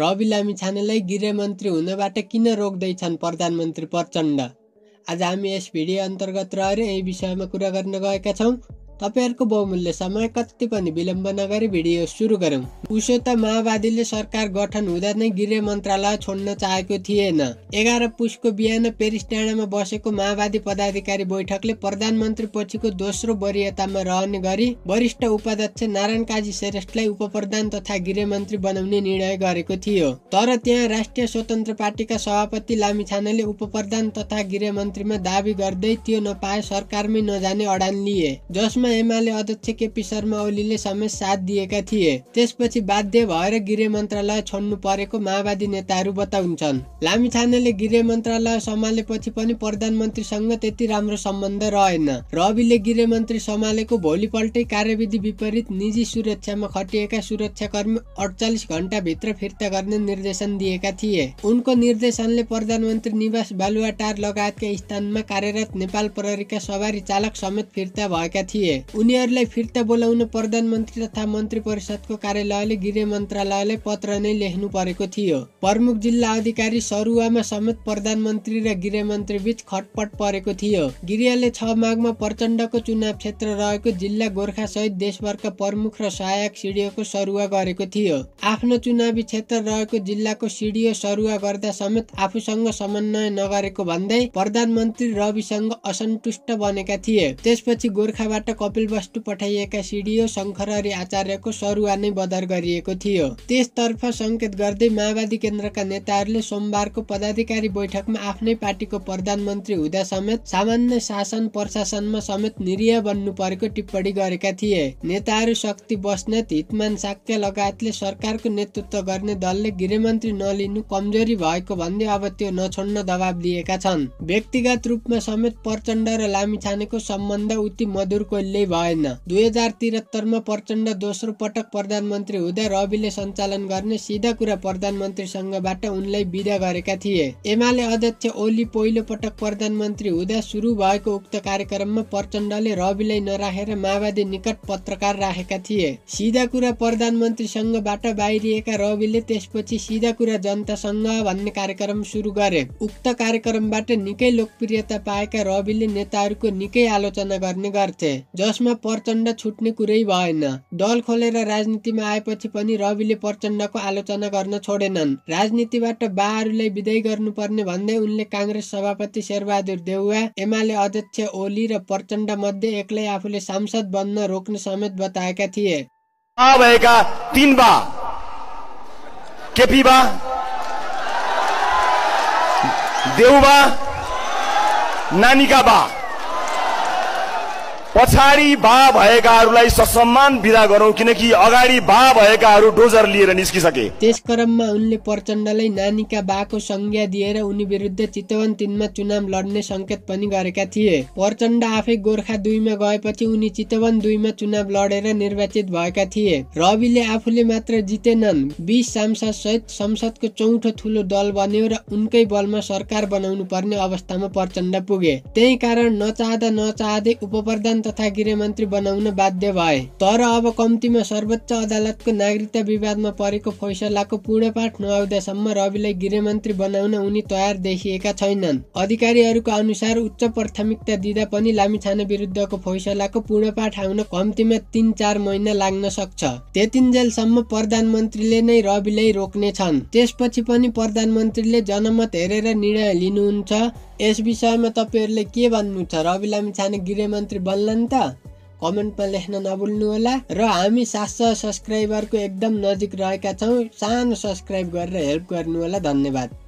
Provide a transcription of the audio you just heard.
रवि लामिछानेलाई गृहमन्त्री हुनबाट किन रोक्दैछन् प्रधानमन्त्री प्रचण्ड आज हामी यस भिडियो अन्तर्गत रहेर यही विषयमा कुरा गर्न गएका छौँ तपाईँहरूको बहुमूल्य समय कति पनि विलम्ब नगरी भिडियो सुरु गरौँ उसो त माओवादीले सरकार गठन हुँदा नै गृह मन्त्रालय छोड्न चाहेको थिएन एघार पुसको बिहान पेरिस डाँडामा बसेको माओवादी पदाधिकारी बैठकले प्रधानमन्त्री पछिको दोस्रो वरियतामा रहने गरी वरिष्ठ उपाध्यक्ष नारायण काजी श्रेष्ठलाई उपप्रधान तथा गृहमन्त्री बनाउने निर्णय गरेको थियो तर त्यहाँ राष्ट्रिय स्वतन्त्र पार्टीका सभापति लामी छानाले उपप्रधान तथा गृहमन्त्रीमा दावी गर्दै त्यो नपाए सरकारमै नजाने अडान लिए जसमा यसमा एमाले अध्यक्ष केपी शर्मा ओलीले समेत साथ दिएका थिए त्यसपछि बाध्य भएर गृह मन्त्रालय छोड्नु परेको माओवादी नेताहरू बताउँछन् लामिछानेले गृह मन्त्रालय सम्हालेपछि पनि प्रधानमन्त्रीसँग त्यति राम्रो सम्बन्ध रहेन रविले गृह मन्त्री सम्हालेको भोलिपल्टै कार्यविधि विपरीत निजी सुरक्षामा खटिएका सुरक्षाकर्मी अडचालिस घण्टाभित्र फिर्ता गर्ने निर्देशन दिएका थिए उनको निर्देशनले प्रधानमन्त्री निवास बालुवाटार लगायतका स्थानमा कार्यरत नेपाल प्रहरीका सवारी चालक समेत फिर्ता भएका थिए उनीहरूलाई फिर्ता बोलाउन प्रधानमन्त्री तथा मन्त्री परिषदको कार्यालयले गृह मन्त्रालयलाई पत्र नै लेख्नु परेको थियो प्रमुख जिल्ला अधिकारी सरुवामा समेत प्रधानमन्त्री र गृह मन्त्री बिच खटपट परेको थियो गृहले छ माघमा प्रचण्डको चुनाव क्षेत्र रहेको जिल्ला गोर्खा सहित देशभरका प्रमुख र सहायक सिडिओको सरुवा गरेको थियो आफ्नो चुनावी क्षेत्र रहेको जिल्लाको सिडिओ सरुवा गर्दा समेत आफूसँग समन्वय नगरेको भन्दै प्रधानमन्त्री रविसँग असन्तुष्ट बनेका थिए त्यसपछि गोर्खाबाट कपिल वस्तु पठाइएका सिडिओ शङ्खररी आचार्यको सरुवा नै बदर गरिएको थियो त्यसतर्फ सङ्केत गर्दै माओवादी केन्द्रका नेताहरूले सोमबारको पदाधिकारी बैठकमा आफ्नै पार्टीको प्रधानमन्त्री हुँदा समेत सामान्य शासन प्रशासनमा समेत निरीह बन्नु परेको टिप्पणी गरेका थिए नेताहरू शक्ति बस्नेत हितमान साक्य लगायतले सरकारको नेतृत्व गर्ने दलले गृहमन्त्री नलिनु कमजोरी भएको भन्दै अब त्यो नछोड्न दबाब दिएका छन् व्यक्तिगत रूपमा समेत प्रचण्ड र लामिछानेको सम्बन्ध उति मधुर नै भएन दुई हजार त्रिहत्तरमा प्रचण्ड दोस्रो पटक प्रधानमन्त्री हुँदा रविले सञ्चालन गर्ने सिधा कुरा प्रधानमन्त्री सङ्घबाट उनलाई विदा गरेका थिए एमाले अध्यक्ष ओली पहिलो पटक प्रधानमन्त्री हुँदा सुरु भएको उक्त कार्यक्रममा प्रचण्डले रविलाई नराखेर माओवादी निकट पत्रकार राखेका थिए सिधा कुरा प्रधानमन्त्री सङ्घबाट बाहिरिएका रविले त्यसपछि सिधा कुरा जनतासँग भन्ने कार्यक्रम सुरु गरे उक्त कार्यक्रमबाट निकै लोकप्रियता पाएका रविले नेताहरूको निकै आलोचना गर्ने गर्थे जसमा प्रचण्ड छुट्ने कुरै भएन दल खोलेर राजनीतिमा आएपछि पनि रविले प्रचण्डको आलोचना गर्न छोडेनन् राजनीतिबाट बाहरूलाई विदय गर्नुपर्ने भन्दै उनले काङ्ग्रेस सभापति शेरबहादुर देउवा एमाले अध्यक्ष ओली र प्रचण्ड मध्ये एक्लै आफूले सांसद बन्न रोक्ने समेत बताएका थिए भएका बा बा पछाडि बा भएकाहरूलाई ससम्मान विदा गरौँ किनकि अगाडि बा भएकाहरू डोजर लिएर निस्किसके त्यस क्रममा उनले प्रचण्डलाई नानीका बाको संज्ञा दिएर उनी विरुद्ध चितवन तिनमा चुनाव लड्ने संकेत पनि गरेका थिए प्रचण्ड आफै गोर्खा दुईमा गएपछि उनी चितवन दुईमा चुनाव लडेर निर्वाचित भएका थिए रविले आफूले मात्र जितेनन् बिस सांसद सहित संसदको चौथो ठुलो दल बन्यो र उनकै बलमा सरकार बनाउनु पर्ने अवस्थामा प्रचण्ड पुगे त्यही कारण नचाहँदा नचाहँदै उपप्रधान तथा गृहमन्त्री बनाउन बाध्य भए तर अब कम्तीमा सर्वोच्च अदालतको नागरिकता विवादमा परेको फैसलाको पूर्णपाठ नआउँदासम्म रविलाई गृहमन्त्री बनाउन उनी तयार देखिएका छैनन् अधिकारीहरूको अनुसार उच्च प्राथमिकता दिँदा पनि लामिछाने विरुद्धको फैसलाको पूर्णपाठ आउन कम्तीमा तिन चार महिना लाग्न सक्छ त्यतिन्जेलसम्म प्रधानमन्त्रीले नै रविलाई रोक्ने छन् त्यसपछि पनि प्रधानमन्त्रीले जनमत हेरेर निर्णय लिनुहुन्छ यस विषयमा तपाईँहरूले के भन्नु छ रवि लामिछाने गृहमन्त्री बन्लान् त कमेन्टमा लेख्न नभुल्नुहोला र हामी सात सय सब्सक्राइबरको एकदम नजिक रहेका छौँ सानो सब्सक्राइब गरेर हेल्प होला धन्यवाद